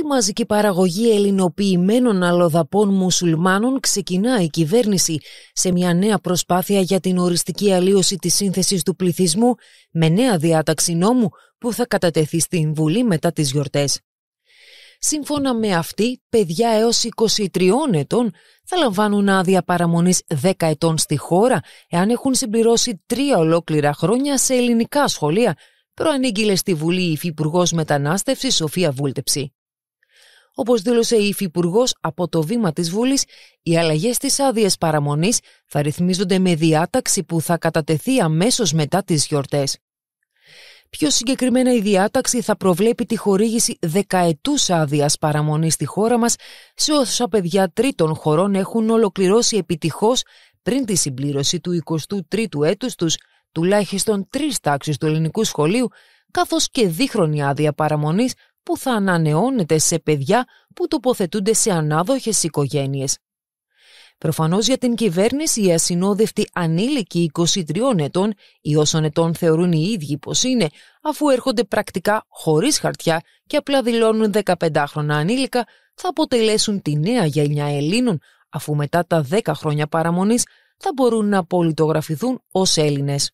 τη μαζική παραγωγή ελληνοποιημένων αλλοδαπών μουσουλμάνων ξεκινά η κυβέρνηση σε μια νέα προσπάθεια για την οριστική αλλίωση της σύνθεσης του πληθυσμού με νέα διάταξη νόμου που θα κατατεθεί στην Βουλή μετά τις γιορτές. Σύμφωνα με αυτή, παιδιά έως 23 ετών θα λαμβάνουν άδεια παραμονής 10 ετών στη χώρα εάν έχουν συμπληρώσει τρία ολόκληρα χρόνια σε ελληνικά σχολεία, προανήγγειλε στη Βουλή η Υφυπουργός Σοφία Βούλτεψη. Όπως δήλωσε η Υφυπουργός από το βήμα της Βουλής, οι αλλαγές στις άδειες παραμονής θα ρυθμίζονται με διάταξη που θα κατατεθεί αμέσως μετά τις γιορτές. Πιο συγκεκριμένα η διάταξη θα προβλέπει τη χορήγηση δεκαετούς άδειας παραμονής στη χώρα μας σε όσα παιδιά τρίτων χωρών έχουν ολοκληρώσει επιτυχώς πριν τη συμπλήρωση του 23ου έτους τους τουλάχιστον τρεις τάξεις του ελληνικού σχολείου καθώς και δίχρονη άδεια παραμονής που θα ανανεώνεται σε παιδιά που τοποθετούνται σε ανάδοχες οικογένειες. Προφανώς για την κυβέρνηση οι ασυνόδευτοι ανήλικοι 23 ετών ή όσων ετών θεωρούν οι ίδιοι πως είναι, αφού έρχονται πρακτικά χωρίς χαρτιά και απλά δηλώνουν 15χρονα ανήλικα, θα αποτελέσουν τη νέα γενιά Ελλήνων, αφού μετά τα 10 χρόνια παραμονής θα μπορούν να πολιτογραφηθούν ως Έλληνες.